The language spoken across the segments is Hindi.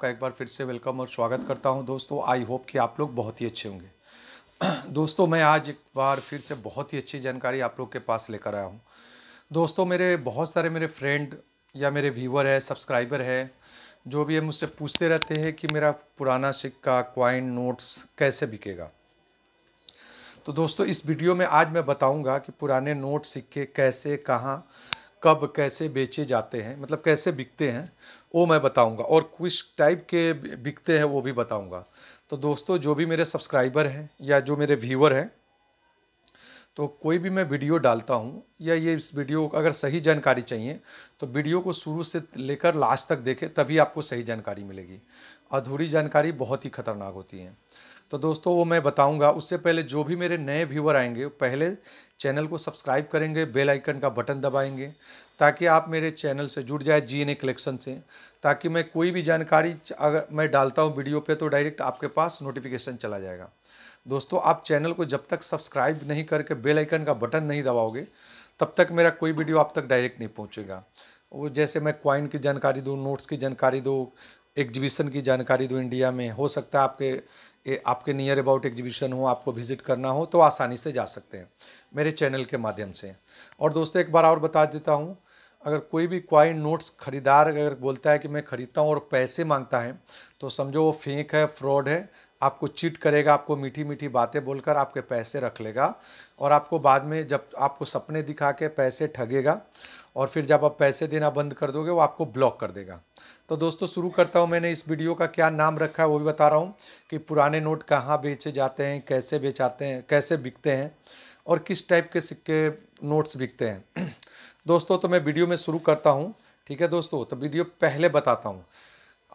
आपका एक बार फिर से वेलकम और स्वागत करता हूं दोस्तों आई होप कि आप लोग बहुत ही अच्छे होंगे दोस्तों मैं आज एक बार फिर से बहुत ही अच्छी जानकारी आप लोग के पास लेकर आया हूं दोस्तों मेरे बहुत सारे मेरे फ्रेंड या मेरे व्यूवर है सब्सक्राइबर है जो भी है मुझसे पूछते रहते हैं कि मेरा पुराना सिक्का क्वाइन नोट्स कैसे बिकेगा तो दोस्तों इस वीडियो में आज मैं बताऊँगा कि पुराने नोट सिक्के कैसे कहाँ कब कैसे बेचे जाते हैं मतलब कैसे बिकते हैं वो मैं बताऊंगा और कुछ टाइप के बिकते हैं वो भी बताऊंगा तो दोस्तों जो भी मेरे सब्सक्राइबर हैं या जो मेरे व्यूअर हैं तो कोई भी मैं वीडियो डालता हूँ या ये इस वीडियो अगर सही जानकारी चाहिए तो वीडियो को शुरू से लेकर लास्ट तक देखें तभी आपको सही जानकारी मिलेगी अधूरी जानकारी बहुत ही खतरनाक होती है तो दोस्तों वो मैं बताऊंगा उससे पहले जो भी मेरे नए व्यूवर आएंगे पहले चैनल को सब्सक्राइब करेंगे बेल आइकन का बटन दबाएंगे ताकि आप मेरे चैनल से जुड़ जाए जी एन कलेक्शन से ताकि मैं कोई भी जानकारी अगर मैं डालता हूँ वीडियो पे तो डायरेक्ट आपके पास नोटिफिकेशन चला जाएगा दोस्तों आप चैनल को जब तक सब्सक्राइब नहीं करके बेल आइकन का बटन नहीं दबाओगे तब तक मेरा कोई वीडियो आप तक डायरेक्ट नहीं पहुँचेगा वो जैसे मैं क्वाइन की जानकारी दूँ नोट्स की जानकारी दूँ एग्जीबिशन की जानकारी दूँ इंडिया में हो सकता है आपके ए, आपके नियर अबाउट एग्जीबिशन हो आपको विजिट करना हो तो आसानी से जा सकते हैं मेरे चैनल के माध्यम से और दोस्तों एक बार और बता देता हूँ अगर कोई भी क्वाइन नोट्स खरीदार अगर बोलता है कि मैं ख़रीदता हूँ और पैसे मांगता है तो समझो वो फेंक है फ्रॉड है आपको चीट करेगा आपको मीठी मीठी बातें बोलकर आपके पैसे रख लेगा और आपको बाद में जब आपको सपने दिखा के पैसे ठगेगा और फिर जब आप पैसे देना बंद कर दोगे वो आपको ब्लॉक कर देगा तो दोस्तों शुरू करता हूँ मैंने इस वीडियो का क्या नाम रखा है वो भी बता रहा हूँ कि पुराने नोट कहाँ बेचे जाते हैं कैसे बेचाते हैं कैसे बिकते हैं और किस टाइप के सिक्के नोट्स बिकते हैं दोस्तों तो मैं वीडियो में शुरू करता हूँ ठीक है दोस्तों तो वीडियो पहले बताता हूँ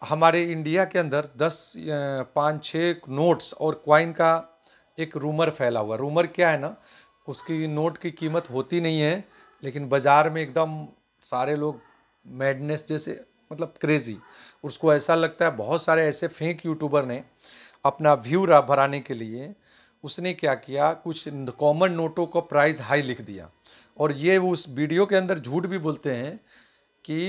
हमारे इंडिया के अंदर दस पाँच छः नोट्स और क्वाइन का एक रूमर फैला हुआ रूमर क्या है ना उसकी नोट की कीमत होती नहीं है लेकिन बाज़ार में एकदम सारे लोग मैडनेस जैसे मतलब क्रेज़ी उसको ऐसा लगता है बहुत सारे ऐसे फेंक यूट्यूबर ने अपना व्यू भराने के लिए उसने क्या किया कुछ कॉमन नोटों का प्राइस हाई लिख दिया और ये उस वीडियो के अंदर झूठ भी बोलते हैं कि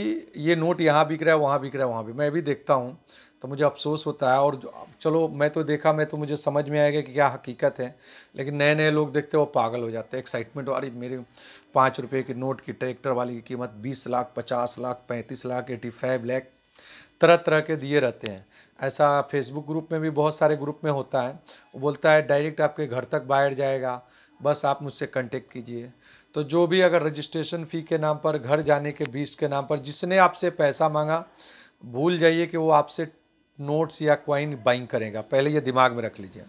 ये नोट यहाँ बिक रहा है वहाँ बिक रहा है वहाँ भी मैं भी देखता हूँ तो मुझे अफसोस होता है और चलो मैं तो देखा मैं तो मुझे समझ में आएगा कि क्या हकीकत है लेकिन नए नए लोग देखते वो पागल हो जाते हैं एक्साइटमेंट वाली मेरे पाँच रुपये के नोट की ट्रैक्टर वाली की कीमत बीस लाख पचास लाख पैंतीस लाख एटी फाइव लैख तरह तरह के दिए रहते हैं ऐसा फेसबुक ग्रुप में भी बहुत सारे ग्रुप में होता है वो बोलता है डायरेक्ट आपके घर तक बाहर जाएगा बस आप मुझसे कंटेक्ट कीजिए तो जो भी अगर रजिस्ट्रेशन फ़ी के नाम पर घर जाने के बीस के नाम पर जिसने आपसे पैसा मांगा भूल जाइए कि वो आपसे नोट्स या क्वाइन बाइंग करेगा पहले ये दिमाग में रख लीजिए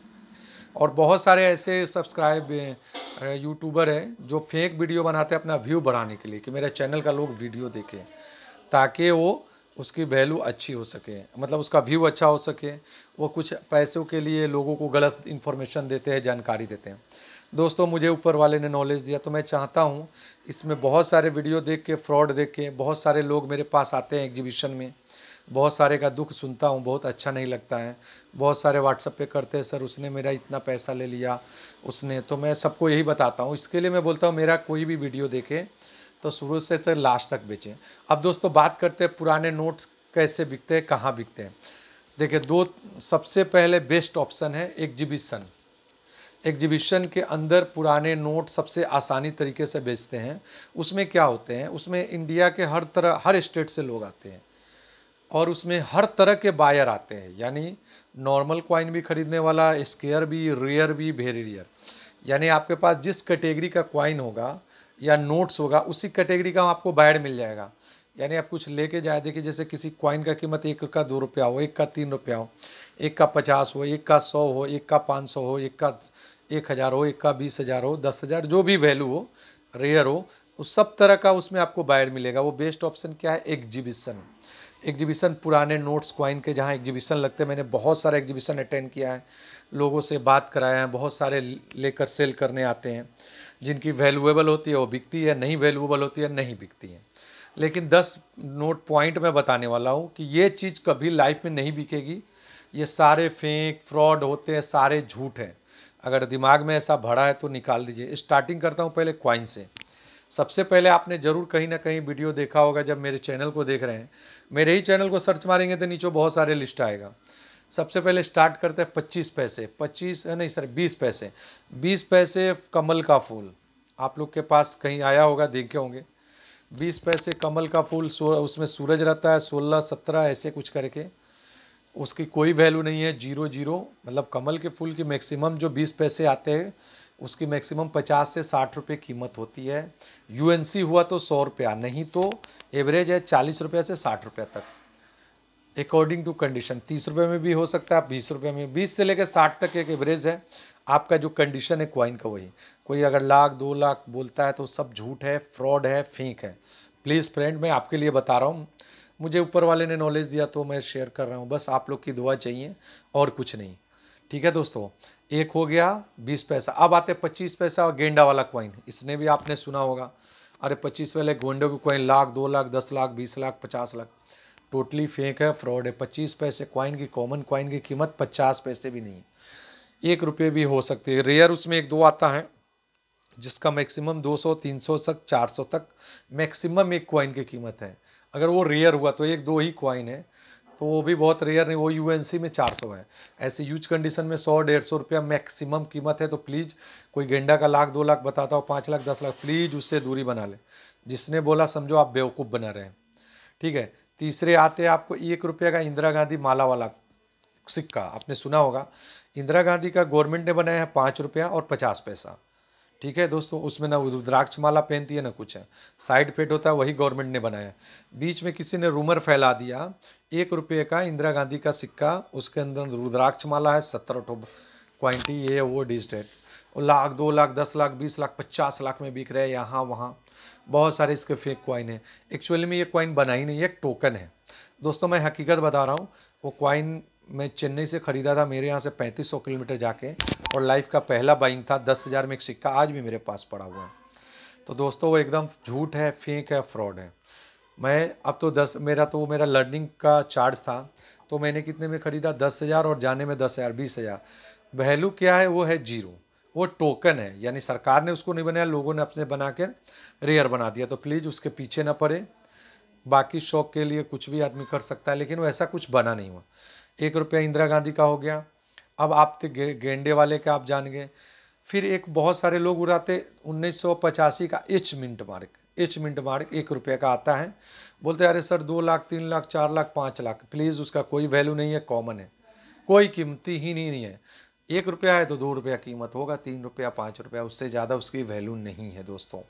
और बहुत सारे ऐसे सब्सक्राइब यूट्यूबर हैं जो फेक वीडियो बनाते हैं अपना व्यू बढ़ाने के लिए कि मेरे चैनल का लोग वीडियो देखें ताकि वो उसकी वैल्यू अच्छी हो सके मतलब उसका व्यू अच्छा हो सके वो कुछ पैसों के लिए लोगों को गलत इन्फॉर्मेशन देते हैं जानकारी देते हैं दोस्तों मुझे ऊपर वाले ने नॉलेज दिया तो मैं चाहता हूँ इसमें बहुत सारे वीडियो देख के फ्रॉड देख के बहुत सारे लोग मेरे पास आते हैं एग्जीबिशन में बहुत सारे का दुख सुनता हूँ बहुत अच्छा नहीं लगता है बहुत सारे व्हाट्सअप पे करते हैं सर उसने मेरा इतना पैसा ले लिया उसने तो मैं सबको यही बताता हूँ इसके लिए मैं बोलता हूँ मेरा कोई भी वीडियो देखे तो शुरू से तो लास्ट तक बेचें अब दोस्तों बात करते हैं पुराने नोट्स कैसे बिकते हैं कहाँ बिकते हैं देखिए दो सबसे पहले बेस्ट ऑप्शन है एग्जीबिशन एग्जीबिशन के अंदर पुराने नोट सबसे आसानी तरीके से बेचते हैं उसमें क्या होते हैं उसमें इंडिया के हर तरह हर स्टेट से लोग आते हैं और उसमें हर तरह के बायर आते हैं यानी नॉर्मल कॉइन भी खरीदने वाला स्केयर भी रेयर भी भेरी रेयर यानी आपके पास जिस कैटेगरी का कॉइन होगा या नोट्स होगा उसी कैटेगरी का आपको बायर मिल जाएगा यानी आप कुछ लेके जाए देखिए जैसे किसी कॉइन का कीमत एक का दो रुपया हो एक का तीन रुपया हो एक का पचास हो एक का सौ हो एक का पाँच सौ हो एक का एक हज़ार हो एक का बीस हज़ार हो दस हज़ार जो भी वैल्यू हो रेयर हो उस सब तरह का उसमें आपको बायर मिलेगा वो बेस्ट ऑप्शन क्या है एग्जीबिशन एग्जीबिशन पुराने नोट्स क्वाइन के जहाँ एग्जीबिशन लगते हैं मैंने बहुत सारे एग्जीबिशन अटेंड किया है लोगों से बात कराया है बहुत सारे लेकर सेल करने आते हैं जिनकी वैल्यूएबल होती है वो बिकती है नहीं वैल्यूएबल होती है नहीं बिकती है लेकिन दस नोट पॉइंट मैं बताने वाला हूँ कि ये चीज़ कभी लाइफ में नहीं बिकेगी ये सारे फेंक फ्रॉड होते हैं सारे झूठ हैं अगर दिमाग में ऐसा भरा है तो निकाल दीजिए स्टार्टिंग करता हूँ पहले क्वाइन से सबसे पहले आपने ज़रूर कहीं ना कहीं वीडियो देखा होगा जब मेरे चैनल को देख रहे हैं मेरे ही चैनल को सर्च मारेंगे तो नीचे बहुत सारे लिस्ट आएगा सबसे पहले स्टार्ट करते हैं पच्चीस पैसे पच्चीस नहीं सर बीस पैसे बीस पैसे कमल का फूल आप लोग के पास कहीं आया होगा देखे होंगे बीस पैसे कमल का फूल उसमें सूरज रहता है सोलह सत्रह ऐसे कुछ करके उसकी कोई वैल्यू नहीं है जीरो जीरो मतलब कमल के फूल की मैक्सिमम जो बीस पैसे आते हैं उसकी मैक्सिमम पचास से साठ रुपये कीमत होती है यूएनसी हुआ तो सौ रुपया नहीं तो एवरेज है चालीस रुपये से साठ रुपये तक अकॉर्डिंग टू कंडीशन तीस रुपये में भी हो सकता है बीस रुपये में बीस से लेकर साठ तक एक एवरेज है आपका जो कंडीशन है क्वाइन का वही कोई अगर लाख दो लाख बोलता है तो सब झूठ है फ्रॉड है फेंक है प्लीज़ फ्रेंड मैं आपके लिए बता रहा हूँ मुझे ऊपर वाले ने नॉलेज दिया तो मैं शेयर कर रहा हूँ बस आप लोग की दुआ चाहिए और कुछ नहीं ठीक है दोस्तों एक हो गया बीस पैसा अब आते पच्चीस पैसा और गेंडा वाला कॉइन इसने भी आपने सुना होगा अरे पच्चीस वाले गोंडे की कॉइन लाख दो लाख दस लाख बीस लाख पचास लाख टोटली फेंक है फ्रॉड है पच्चीस पैसे कॉइन की कॉमन कॉइन की कीमत पचास पैसे भी नहीं एक रुपये भी हो सकती है रेयर उसमें एक दो आता है जिसका मैक्सिमम 200 300 तक 400 तक मैक्सिमम एक कॉइन की कीमत है अगर वो रेयर हुआ तो एक दो ही क्वाइन है तो वो भी बहुत रेयर नहीं वो यू में 400 है ऐसे यूज कंडीशन में सौ डेढ़ सौ रुपया मैक्सिमम कीमत है तो प्लीज़ कोई गेंडा का लाख दो लाख बताता हो पाँच लाख दस लाख प्लीज़ उससे दूरी बना ले जिसने बोला समझो आप बेवकूफ़ बना रहे हैं ठीक है तीसरे आते हैं आपको एक रुपये का इंदिरा गांधी माला वाला सिक्का आपने सुना होगा इंदिरा गांधी का गवर्नमेंट ने बनाया है पाँच रुपया और पचास पैसा ठीक है दोस्तों उसमें ना रुद्राक्ष माला पहनती है ना कुछ है साइड पेट होता है वही गवर्नमेंट ने बनाया बीच में किसी ने रूमर फैला दिया एक रुपये का इंदिरा गांधी का सिक्का उसके अंदर रुद्राक्ष माला है सत्तर अठो क्वान्टी ये वो डिजिटेट और लाख दो लाख दस लाख बीस लाख पचास लाख में बिक रहे हैं यहाँ वहाँ बहुत सारे इसके फेक क्वाइन हैं एक्चुअली में ये क्वाइन बना ही नहीं है एक टोकन है दोस्तों मैं हकीकत बता रहा हूँ वो क्वाइन मैं चेन्नई से ख़रीदा था मेरे यहाँ से पैंतीस सौ किलोमीटर जाके और लाइफ का पहला बाइंग था दस हज़ार में एक सिक्का आज भी मेरे पास पड़ा हुआ है तो दोस्तों वो एकदम झूठ है फेंक है फ्रॉड है मैं अब तो दस मेरा तो वो मेरा लर्निंग का चार्ज था तो मैंने कितने में ख़रीदा दस हज़ार और जाने में दस हज़ार बीस हज़ार वैल्यू क्या है वो है जीरो वो टोकन है यानी सरकार ने उसको नहीं बनाया लोगों ने अपने बना कर रेयर बना दिया तो प्लीज़ उसके पीछे ना पड़े बाकी शौक के लिए कुछ भी आदमी कर सकता है लेकिन वो ऐसा कुछ बना नहीं हुआ एक रुपया इंदिरा गांधी का हो गया अब आप तो गे, गेंडे वाले के आप जान गए फिर एक बहुत सारे लोग उड़ाते उन्नीस का H mint mark H mint mark एक रुपये का आता है बोलते अरे सर दो लाख तीन लाख चार लाख पाँच लाख प्लीज़ उसका कोई वैल्यू नहीं है कॉमन है कोई कीमती ही नहीं, नहीं है एक रुपया है तो दो रुपया कीमत होगा तीन रुपया पाँच रुपया उससे ज़्यादा उसकी वैल्यू नहीं है दोस्तों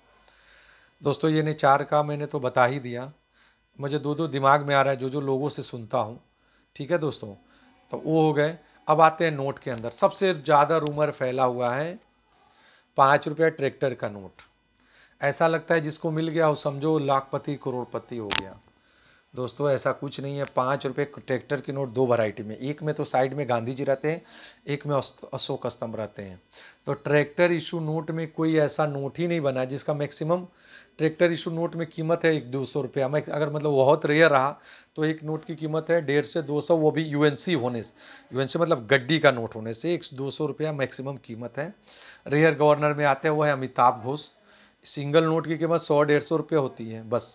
दोस्तों ये ने चार का मैंने तो बता ही दिया मुझे दो दो दिमाग में आ रहा है जो जो लोगों से सुनता हूँ ठीक है दोस्तों तो वो हो गए अब आते हैं नोट के अंदर सबसे ज़्यादा रूमर फैला हुआ है पाँच रुपया ट्रैक्टर का नोट ऐसा लगता है जिसको मिल गया हो समझो लाखपति करोड़पति हो गया दोस्तों ऐसा कुछ नहीं है पाँच रुपये ट्रैक्टर की नोट दो वैरायटी में एक में तो साइड में गांधी जी रहते हैं एक में अशोक स्तंभ रहते हैं तो ट्रैक्टर इशू नोट में कोई ऐसा नोट ही नहीं बना जिसका मैक्सिमम ट्रैक्टर इशू नोट में कीमत है एक दो सौ रुपया मैं अगर मतलब बहुत रेयर रहा तो एक नोट की कीमत है डेढ़ से दो सौ वो भी यू होने से यू मतलब गड्डी का नोट होने से एक दो सौ रुपया मैक्सिमम कीमत है रेयर गवर्नर में आते हैं वो है अमिताभ घोष सिंगल नोट की कीमत सौ डेढ़ सौ रुपये होती है बस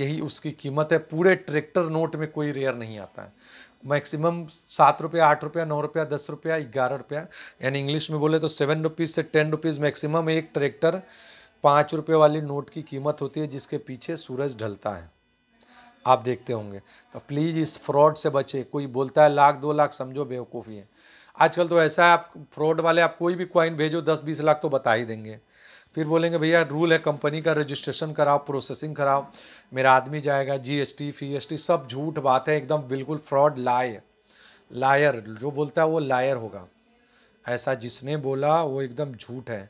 यही उसकी कीमत है पूरे ट्रैक्टर नोट में कोई रेयर नहीं आता है मैक्सिमम सात रुपया आठ रुपया नौ रुपया दस रुपया ग्यारह रुपया यानी इंग्लिश में बोले तो सेवन रुपीज़ से टेन रुपीज़ मैक्सिमम एक ट्रैक्टर पाँच रुपये वाले नोट की कीमत होती है जिसके पीछे सूरज ढलता है आप देखते होंगे तो प्लीज़ इस फ्रॉड से बचे कोई बोलता है लाख दो लाख समझो बेवकूफ़ी है आजकल तो ऐसा है आप फ्रॉड वाले आप कोई भी क्वाइन भेजो दस बीस लाख तो बता ही देंगे फिर बोलेंगे भैया रूल है कंपनी का रजिस्ट्रेशन कराओ प्रोसेसिंग कराओ मेरा आदमी जाएगा जीएसटी फीएसटी e सब झूठ बात है एकदम बिल्कुल फ्रॉड लाए लायर जो बोलता है वो लायर होगा ऐसा जिसने बोला वो एकदम झूठ है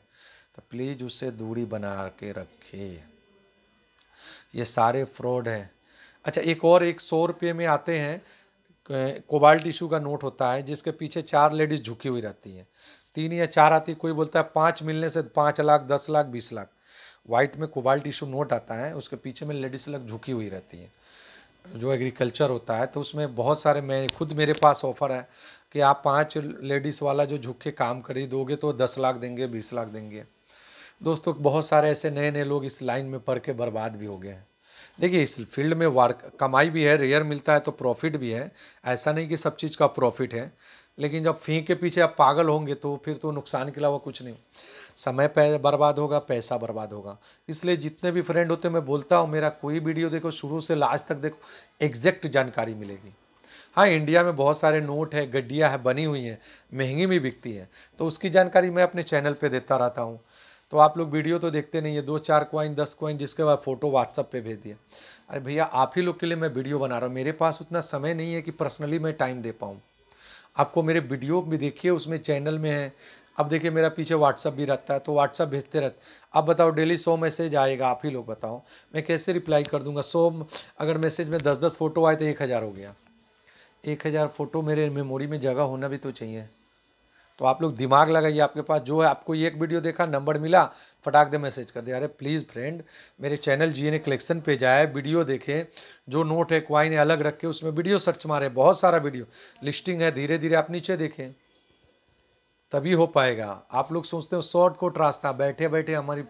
तो प्लीज़ उससे दूरी बना के रखे ये सारे फ्रॉड हैं अच्छा एक और एक सौ रुपये में आते हैं कोबाल्ट टिश्यू का नोट होता है जिसके पीछे चार लेडीज़ झुकी हुई रहती हैं तीन या चार आती कोई बोलता है पाँच मिलने से पाँच लाख दस लाख बीस लाख वाइट में कोबाल्ट इशू नोट आता है उसके पीछे में लेडीज लग झुकी हुई रहती हैं जो एग्रीकल्चर होता है तो उसमें बहुत सारे मैं खुद मेरे पास ऑफर है कि आप पाँच लेडीज़ वाला जो झुक के काम करी दोगे तो दस लाख देंगे बीस लाख देंगे दोस्तों बहुत सारे ऐसे नए नए लोग इस लाइन में पढ़ के बर्बाद भी हो गए हैं देखिए इस फील्ड में वर्क कमाई भी है रेयर मिलता है तो प्रॉफिट भी है ऐसा नहीं कि सब चीज़ का प्रॉफिट है लेकिन जब फी के पीछे आप पागल होंगे तो फिर तो नुकसान के अलावा कुछ नहीं समय पे बर्बाद होगा पैसा बर्बाद होगा इसलिए जितने भी फ्रेंड होते मैं बोलता हूँ मेरा कोई वीडियो देखो शुरू से लास्ट तक देखो एग्जैक्ट जानकारी मिलेगी हाँ इंडिया में बहुत सारे नोट है गड्डियाँ हैं बनी हुई हैं महंगी भी बिकती हैं तो उसकी जानकारी मैं अपने चैनल पर देता रहता हूँ तो आप लोग वीडियो तो देखते नहीं है दो चार कॉइन दस कॉइन जिसके बाद फ़ोटो व्हाट्सअप पे भेज दिया अरे भैया आप ही लोग के लिए मैं वीडियो बना रहा हूँ मेरे पास उतना समय नहीं है कि पर्सनली मैं टाइम दे पाऊँ आपको मेरे वीडियो भी देखिए उसमें चैनल में है अब देखिए मेरा पीछे व्हाट्सअप भी रहता है तो व्हाट्सअप भेजते रहते अब बताओ डेली सौ मैसेज आएगा आप ही लोग बताओ मैं कैसे रिप्लाई कर दूंगा सौ अगर मैसेज में दस दस फ़ोटो आए तो एक हज़ार हो गया एक हज़ार फ़ोटो मेरे मेमोरी में जगह होना भी तो चाहिए तो आप लोग दिमाग लगाइए आपके पास जो है आपको ये एक वीडियो देखा नंबर मिला फटाक दे मैसेज कर दिया अरे प्लीज़ फ्रेंड मेरे चैनल जी ने कलेक्शन पे जाए वीडियो देखें जो नोट है क्वाइन है अलग रख के उसमें वीडियो सर्च मारे बहुत सारा वीडियो लिस्टिंग है धीरे धीरे आप नीचे देखें तभी हो पाएगा आप लोग सोचते हो शॉर्टकट रास्ता बैठे बैठे हमारी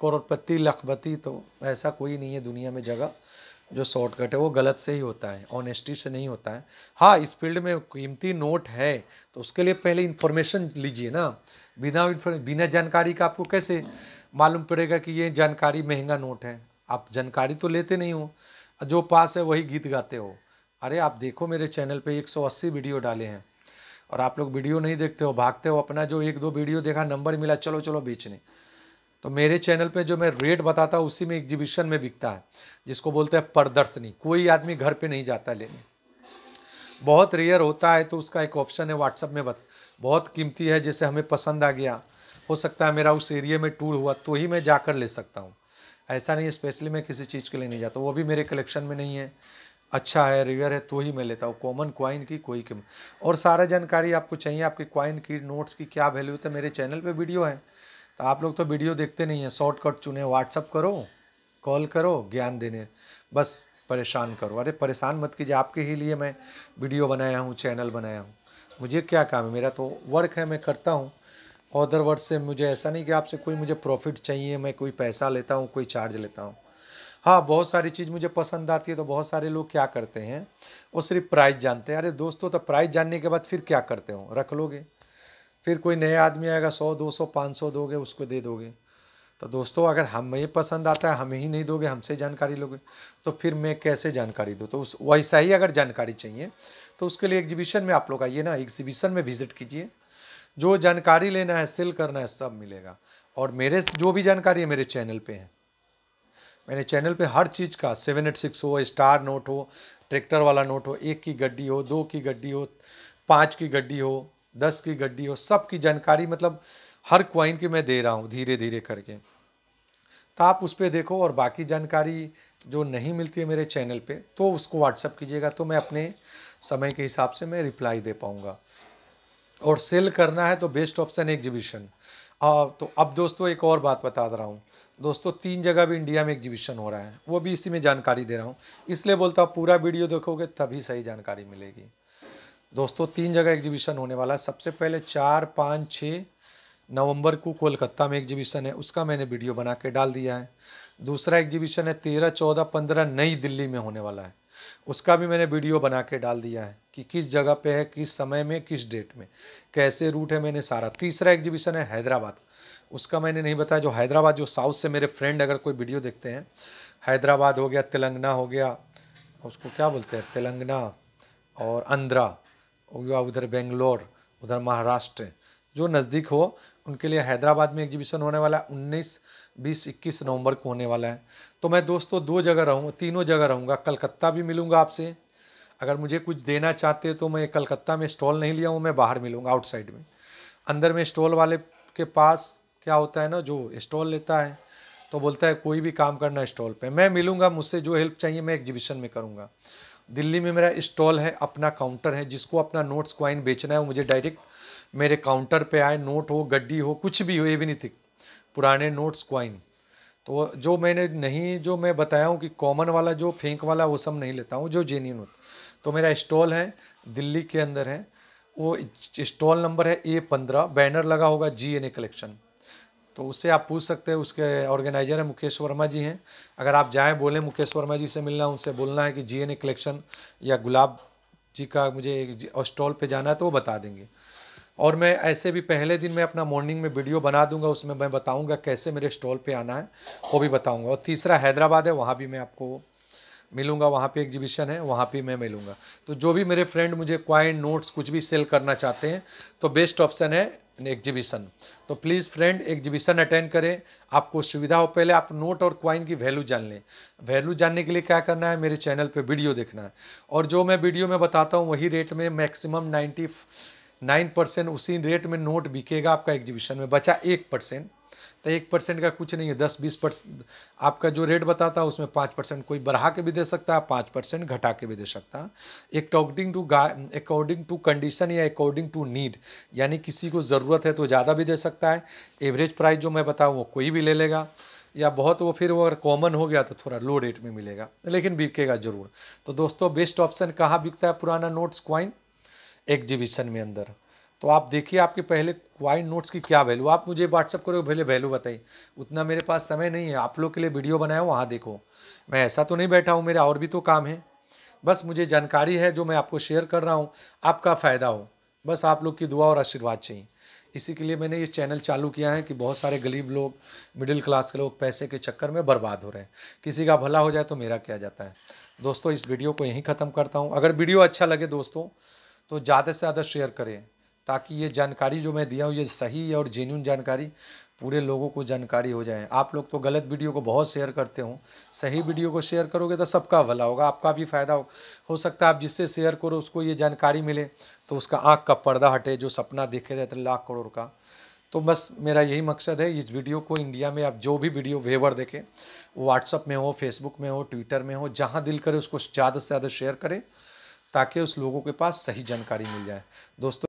करोड़पति लखपति तो ऐसा कोई नहीं है दुनिया में जगह जो शॉर्टकट है वो गलत से ही होता है ऑनेस्टी से नहीं होता है हाँ इस फील्ड में कीमती नोट है तो उसके लिए पहले इन्फॉर्मेशन लीजिए ना बिना बिना जानकारी का आपको कैसे मालूम पड़ेगा कि ये जानकारी महंगा नोट है आप जानकारी तो लेते नहीं हो जो पास है वही गीत गाते हो अरे आप देखो मेरे चैनल पर एक वीडियो डाले हैं और आप लोग वीडियो नहीं देखते हो भागते हो अपना जो एक दो वीडियो देखा नंबर मिला चलो चलो बेचने तो मेरे चैनल पे जो मैं रेट बताता हूँ उसी में एग्जीबिशन में बिकता है जिसको बोलते हैं प्रदर्शनी कोई आदमी घर पे नहीं जाता लेने बहुत रेयर होता है तो उसका एक ऑप्शन है व्हाट्सअप में बता बहुत कीमती है जैसे हमें पसंद आ गया हो सकता है मेरा उस एरिए में टूर हुआ तो ही मैं जाकर ले सकता हूँ ऐसा नहीं स्पेशली मैं किसी चीज़ के लिए नहीं जाता वो भी मेरे कलेक्शन में नहीं है अच्छा है रेयर है तो ही मैं लेता हूँ कॉमन क्वाइन की कोई कीमत और सारा जानकारी आपको चाहिए आपकी क्वाइन की नोट्स की क्या वैल्यू तो मेरे चैनल पे वीडियो है तो आप लोग तो वीडियो देखते नहीं हैं शॉर्टकट चुने व्हाट्सअप करो कॉल करो ज्ञान देने बस परेशान करो अरे परेशान मत कीजिए आपके ही लिए मैं वीडियो बनाया हूँ चैनल बनाया हूँ मुझे क्या काम है मेरा तो वर्क है मैं करता हूँ वर्क से मुझे ऐसा नहीं कि आपसे कोई मुझे प्रॉफिट चाहिए मैं कोई पैसा लेता हूँ कोई चार्ज लेता हूँ हाँ बहुत सारी चीज़ मुझे पसंद आती है तो बहुत सारे लोग क्या करते हैं वो सिर्फ प्राइस जानते हैं अरे दोस्तों तो प्राइस जानने के बाद फिर क्या करते हो रख लोगे फिर कोई नया आदमी आएगा सौ दो सौ पाँच सौ दोगे उसको दे दोगे तो दोस्तों अगर हमें पसंद आता है हमें ही नहीं दोगे हमसे जानकारी लोगे तो फिर मैं कैसे जानकारी दूँ तो उस वैसा ही अगर जानकारी चाहिए तो उसके लिए एग्जीबिशन में आप लोग आइए ना एग्जीबिशन में विज़िट कीजिए जो जानकारी लेना है सेल करना है सब मिलेगा और मेरे जो भी जानकारी है मेरे चैनल पर है मैंने चैनल पर हर चीज़ का सेवन एट सिक्स हो स्टार नोट हो ट्रैक्टर वाला नोट हो एक की गड्डी हो दो की गड्डी हो पाँच की गड्डी हो दस की गड्डी हो सब की जानकारी मतलब हर क्वाइन की मैं दे रहा हूँ धीरे धीरे करके तो आप उस पर देखो और बाकी जानकारी जो नहीं मिलती है मेरे चैनल पे तो उसको व्हाट्सअप कीजिएगा तो मैं अपने समय के हिसाब से मैं रिप्लाई दे पाऊँगा और सेल करना है तो बेस्ट ऑप्शन एग्जीबिशन तो अब दोस्तों एक और बात बता रहा हूँ दोस्तों तीन जगह भी इंडिया में एग्जीबिशन हो रहा है वो भी इसी में जानकारी दे रहा हूँ इसलिए बोलता हूँ पूरा वीडियो देखोगे तभी सही जानकारी मिलेगी दोस्तों तीन जगह एग्जीबिशन होने वाला है सबसे पहले चार पाँच छः नवंबर को कोलकाता में एग्जीबिशन है उसका मैंने वीडियो बना के डाल दिया है दूसरा एग्जीबिशन है तेरह चौदह पंद्रह नई दिल्ली में होने वाला है उसका भी मैंने वीडियो बना के डाल दिया है कि किस जगह पे है किस समय में किस डेट में कैसे रूट है मैंने सारा तीसरा एग्जीबिशन है हैदराबाद उसका मैंने नहीं बताया जो हैदराबाद जो साउथ से मेरे फ्रेंड अगर कोई वीडियो देखते हैं हैदराबाद हो गया तेलंगाना हो गया उसको क्या बोलते हैं तेलंगाना और आंध्रा या उधर बेंगलोर उधर महाराष्ट्र जो नज़दीक हो उनके लिए हैदराबाद में एग्जीबिशन होने वाला है उन्नीस बीस इक्कीस नवंबर को होने वाला है तो मैं दोस्तों दो जगह रहूँ तीनों जगह रहूँगा कलकत्ता भी मिलूँगा आपसे अगर मुझे कुछ देना चाहते तो मैं कलकत्ता में स्टॉल नहीं लिया हूँ मैं बाहर मिलूँगा आउटसाइड में अंदर में स्टॉल वाले के पास क्या होता है ना जो स्टॉल लेता है तो बोलता है कोई भी काम करना स्टॉल पे मैं मिलूँगा मुझसे जो हेल्प चाहिए मैं एग्जीबिशन में करूँगा दिल्ली में मेरा स्टॉल है अपना काउंटर है जिसको अपना नोट्स क्वाइन बेचना है वो मुझे डायरेक्ट मेरे काउंटर पे आए नोट हो गड्डी हो कुछ भी हो एवनीथिंग पुराने नोट्स क्वाइन तो जो मैंने नहीं जो मैं बताया हूँ कि कॉमन वाला जो फेंक वाला वो सब नहीं लेता हूँ जो जेन्यून होता तो मेरा स्टॉल है दिल्ली के अंदर है वो स्टॉल नंबर है ए पंद्रह बैनर लगा होगा जी एन ए कलेक्शन तो उससे आप पूछ सकते हैं उसके ऑर्गेनाइजर हैं मुकेश वर्मा जी हैं अगर आप जाएँ बोलें मुकेश वर्मा जी से मिलना उनसे बोलना है कि जी एन ए कलेक्शन या गुलाब जी का मुझे स्टॉल पे जाना है तो वो बता देंगे और मैं ऐसे भी पहले दिन मैं अपना मॉर्निंग में वीडियो बना दूंगा उसमें मैं बताऊंगा कैसे मेरे स्टॉल पे आना है वो भी बताऊंगा और तीसरा हैदराबाद है वहाँ भी मैं आपको मिलूंगा वहाँ पे एग्जीबिशन है वहाँ पे मैं मिलूंगा तो जो भी मेरे फ्रेंड मुझे क्वाइन नोट्स कुछ भी सेल करना चाहते हैं तो बेस्ट ऑप्शन है एन एग्जीबिशन तो प्लीज़ फ्रेंड एग्जीबिशन अटेंड करें आपको सुविधा हो पहले आप नोट और क्वाइन की वैल्यू जान लें वैल्यू जानने के लिए क्या करना है मेरे चैनल पे वीडियो देखना है और जो मैं वीडियो में बताता हूँ वही रेट में मैक्सिमम नाइन्टी नाइन परसेंट उसी रेट में नोट बिकेगा आपका एग्जीबिशन में बचा एक परसेंट तो एक परसेंट का कुछ नहीं है दस बीस परसेंट आपका जो रेट बताता है उसमें पाँच परसेंट कोई बढ़ा के भी दे सकता है पाँच परसेंट घटा के भी दे सकता है according to according to condition या अकॉर्डिंग टू नीड यानी किसी को ज़रूरत है तो ज़्यादा भी दे सकता है एवरेज प्राइस जो मैं बताऊँ वो कोई भी ले लेगा या बहुत वो फिर वो अगर कॉमन हो गया तो थोड़ा लो रेट में मिलेगा लेकिन बिकेगा ज़रूर तो दोस्तों बेस्ट ऑप्शन कहाँ बिकता है पुराना नोट्स क्वाइन एग्जीबिशन में अंदर तो आप देखिए आपके पहले क्वाइन नोट्स की क्या वैल्यू आप मुझे व्हाट्सअप करो पहले वैल्यू बताइए उतना मेरे पास समय नहीं है आप लोग के लिए वीडियो बनाया वहाँ देखो मैं ऐसा तो नहीं बैठा हूँ मेरा और भी तो काम है बस मुझे जानकारी है जो मैं आपको शेयर कर रहा हूँ आपका फ़ायदा हो बस आप लोग की दुआ और आशीर्वाद चाहिए इसी के लिए मैंने ये चैनल चालू किया है कि बहुत सारे गरीब लोग मिडिल क्लास के लोग पैसे के चक्कर में बर्बाद हो रहे हैं किसी का भला हो जाए तो मेरा क्या जाता है दोस्तों इस वीडियो को यहीं ख़त्म करता हूँ अगर वीडियो अच्छा लगे दोस्तों तो ज़्यादा से ज़्यादा शेयर करें ताकि ये जानकारी जो मैं दिया हूँ ये सही और जेन्यून जानकारी पूरे लोगों को जानकारी हो जाए आप लोग तो गलत वीडियो को बहुत शेयर करते हो सही वीडियो को शेयर करोगे तो सबका भला होगा आपका भी फ़ायदा हो हो सकता है आप जिससे शेयर करो उसको ये जानकारी मिले तो उसका आँख का पर्दा हटे जो सपना देखे रहते लाख करोड़ का तो बस मेरा यही मकसद है इस वीडियो को इंडिया में आप जो भी वीडियो वेवर देखें व्हाट्सअप में हो फेसबुक में हो ट्विटर में हो जहाँ दिल करे उसको ज़्यादा से ज़्यादा शेयर करें ताकि उस लोगों के पास सही जानकारी मिल जाए दोस्तों